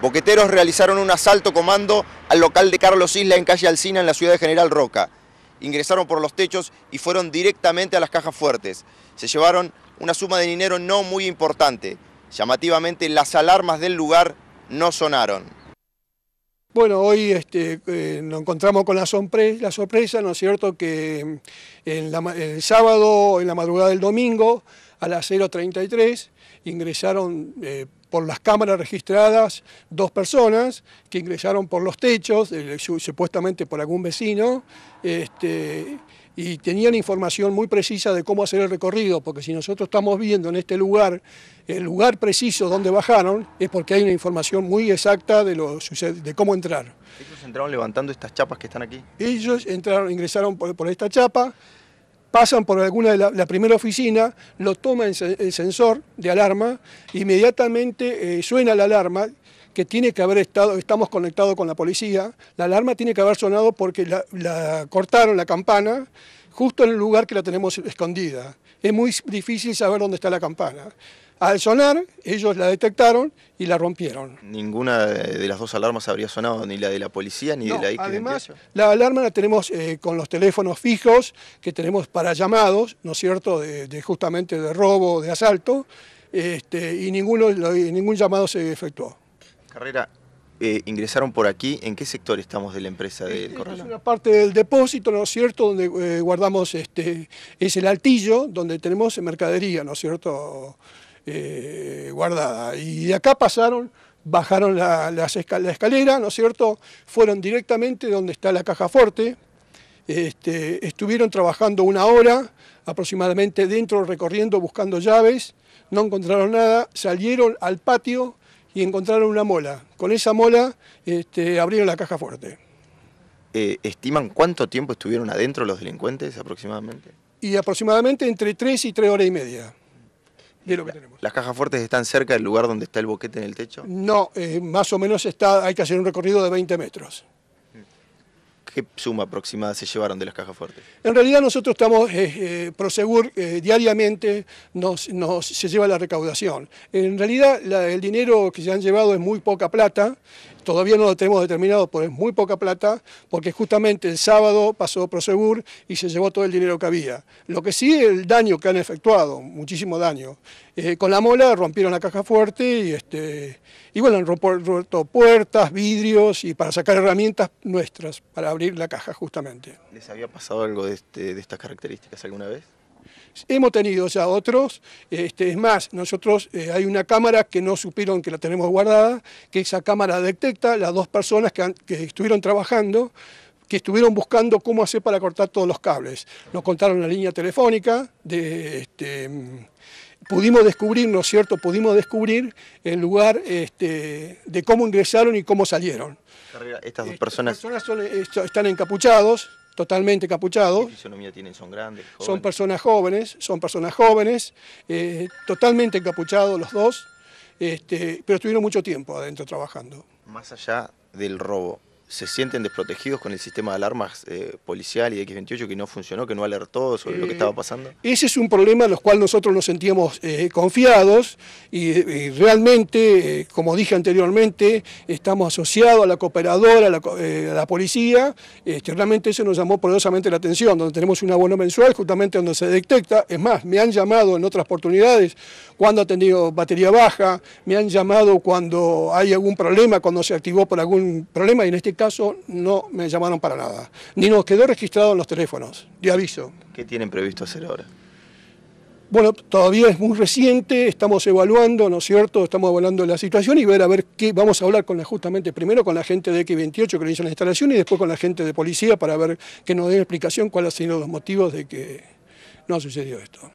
Boqueteros realizaron un asalto comando al local de Carlos Isla en calle Alcina en la ciudad de General Roca. Ingresaron por los techos y fueron directamente a las cajas fuertes. Se llevaron una suma de dinero no muy importante. Llamativamente las alarmas del lugar no sonaron. Bueno, hoy este, eh, nos encontramos con la, sorpresa, ¿no es cierto?, que eh, el sábado, en la madrugada del domingo, a las 0.33, ingresaron eh, por las cámaras registradas dos personas que ingresaron por los techos, supuestamente por algún vecino, este, y tenían información muy precisa de cómo hacer el recorrido, porque si nosotros estamos viendo en este lugar el lugar preciso donde bajaron, es porque hay una información muy exacta de, cómo entrar. ¿Ellos entraron levantando estas chapas que están aquí? Ellos entraron, ingresaron por, esta chapa, pasan por alguna de la, primera oficina, lo toma el, sensor de alarma, inmediatamente eh, suena la alarma que tiene que haber estado, estamos conectados con la policía, la alarma tiene que haber sonado porque la, cortaron la campana justo en el lugar que la tenemos escondida. Es muy difícil saber dónde está la campana. Al sonar, ellos la detectaron y la rompieron. Ninguna de las dos alarmas habría sonado, ni la de la policía ni de la Además, la alarma la tenemos eh, con los teléfonos fijos que tenemos para llamados, ¿no es cierto?, de, justamente de robo, de asalto, este, y ninguno, ningún llamado se efectuó. Carrera, eh, ingresaron por aquí. ¿En qué sector estamos de la empresa del Corralón? Es una parte del depósito, ¿no es cierto?, donde eh, guardamos, este, es el altillo donde tenemos mercadería, ¿no es cierto?, eh, guardada. Y de acá pasaron, bajaron la, escalera, ¿no es cierto?, fueron directamente donde está la caja fuerte. Este, estuvieron trabajando una hora aproximadamente dentro, recorriendo, buscando llaves, no encontraron nada, salieron al patio y encontraron una mola. Con esa mola este, abrieron la caja fuerte. Eh, ¿Estiman cuánto tiempo estuvieron adentro los delincuentes aproximadamente? Y aproximadamente entre 3 y 3 horas y media. ¿Las cajas fuertes están cerca del lugar donde está el boquete en el techo? No, eh, más o menos está, hay que hacer un recorrido de 20 metros. ¿Qué suma aproximada se llevaron de las cajas fuertes? En realidad nosotros estamos, eh, eh, Prosegur eh, diariamente nos, se lleva la recaudación. En realidad el dinero que se han llevado es muy poca plata todavía no lo tenemos determinado, pero es muy poca plata, porque justamente el sábado pasó Prosegur y se llevó todo el dinero que había. Lo que sí, el daño que han efectuado, muchísimo daño. Eh, con la mola rompieron la caja fuerte y, este, y bueno, han roto puertas, vidrios y para sacar herramientas nuestras, para abrir la caja justamente. ¿Les había pasado algo de, este, de estas características alguna vez? Hemos tenido ya otros, este, es más, nosotros eh, hay una cámara que no supieron que la tenemos guardada, que esa cámara detecta las dos personas que, estuvieron trabajando, que estuvieron buscando cómo hacer para cortar todos los cables. Nos contaron la línea telefónica, este, pudimos descubrir, ¿no es cierto?, pudimos descubrir el lugar este, de cómo ingresaron y cómo salieron. Estas dos personas, eh, están encapuchados, totalmente capuchados. ¿Son personas jóvenes, son personas jóvenes, eh, totalmente encapuchados los dos, este, pero estuvieron mucho tiempo adentro trabajando. Más allá del robo, se sienten desprotegidos con el sistema de alarmas eh, policial y X28 que no funcionó, que no alertó sobre lo que estaba eh, pasando? Ese es un problema en el cual nosotros nos sentíamos eh, confiados y, realmente, como dije anteriormente, estamos asociados a la cooperadora, a la, policía. Este, realmente eso nos llamó poderosamente la atención, donde tenemos un abono mensual justamente donde se detecta. Es más, me han llamado en otras oportunidades cuando ha tenido batería baja, me han llamado cuando hay algún problema, cuando se activó por algún problema y en este caso no me llamaron para nada. Ni nos quedó registrado en los teléfonos, de aviso. ¿Qué tienen previsto hacer ahora? Bueno, todavía es muy reciente, estamos evaluando, ¿no es cierto? Estamos evaluando la situación y ver a ver qué vamos a hablar con la, justamente primero con la gente de X28 que le hizo la instalación y después con la gente de policía para ver que nos den explicación cuáles han sido los motivos de que no ha sucedido esto.